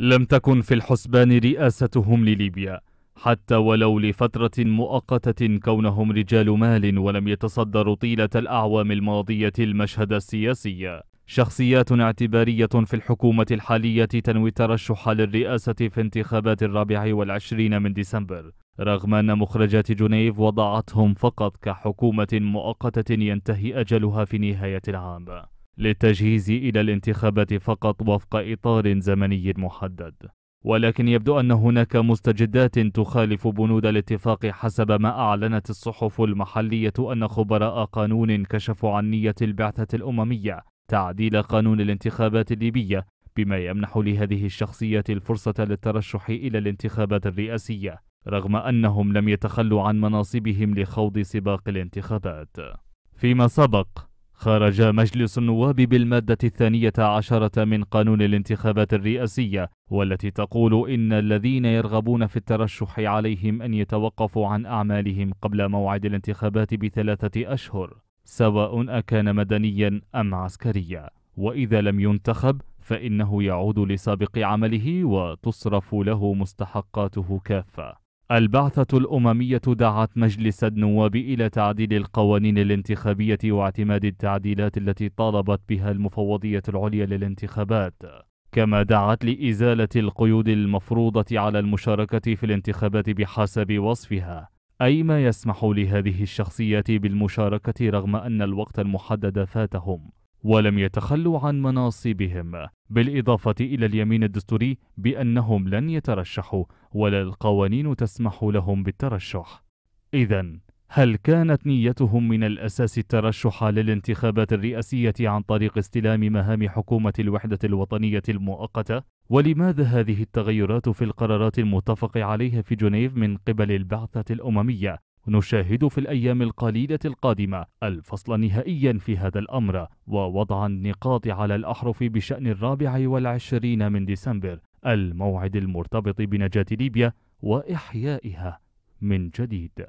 لم تكن في الحسبان رئاستهم لليبيا حتى ولو لفترة مؤقتة كونهم رجال مال ولم يتصدروا طيلة الأعوام الماضية المشهد السياسي شخصيات اعتبارية في الحكومة الحالية تنوي الترشح للرئاسة في انتخابات الرابع والعشرين من ديسمبر رغم أن مخرجات جنيف وضعتهم فقط كحكومة مؤقتة ينتهي أجلها في نهاية العام للتجهيز إلى الانتخابات فقط وفق إطار زمني محدد ولكن يبدو أن هناك مستجدات تخالف بنود الاتفاق حسب ما أعلنت الصحف المحلية أن خبراء قانون كشفوا عن نية البعثة الأممية تعديل قانون الانتخابات الليبية بما يمنح لهذه الشخصية الفرصة للترشح إلى الانتخابات الرئاسية رغم أنهم لم يتخلوا عن مناصبهم لخوض سباق الانتخابات فيما سبق خرج مجلس النواب بالمادة الثانية عشرة من قانون الانتخابات الرئاسية والتي تقول إن الذين يرغبون في الترشح عليهم أن يتوقفوا عن أعمالهم قبل موعد الانتخابات بثلاثة أشهر سواء أكان مدنيا أم عسكريا وإذا لم ينتخب فإنه يعود لسابق عمله وتصرف له مستحقاته كافة البعثة الأممية دعت مجلس النواب إلى تعديل القوانين الانتخابية واعتماد التعديلات التي طالبت بها المفوضية العليا للانتخابات، كما دعت لإزالة القيود المفروضة على المشاركة في الانتخابات بحسب وصفها، أي ما يسمح لهذه الشخصيات بالمشاركة رغم أن الوقت المحدد فاتهم، ولم يتخلوا عن مناصبهم، بالإضافة إلى اليمين الدستوري بأنهم لن يترشحوا ولا القوانين تسمح لهم بالترشح اذا هل كانت نيتهم من الاساس الترشح للانتخابات الرئاسيه عن طريق استلام مهام حكومه الوحده الوطنيه المؤقته ولماذا هذه التغيرات في القرارات المتفق عليها في جنيف من قبل البعثه الامميه نشاهد في الايام القليله القادمه الفصل نهائيا في هذا الامر ووضع النقاط على الاحرف بشان الرابع والعشرين من ديسمبر الموعد المرتبط بنجاة ليبيا وإحيائها من جديد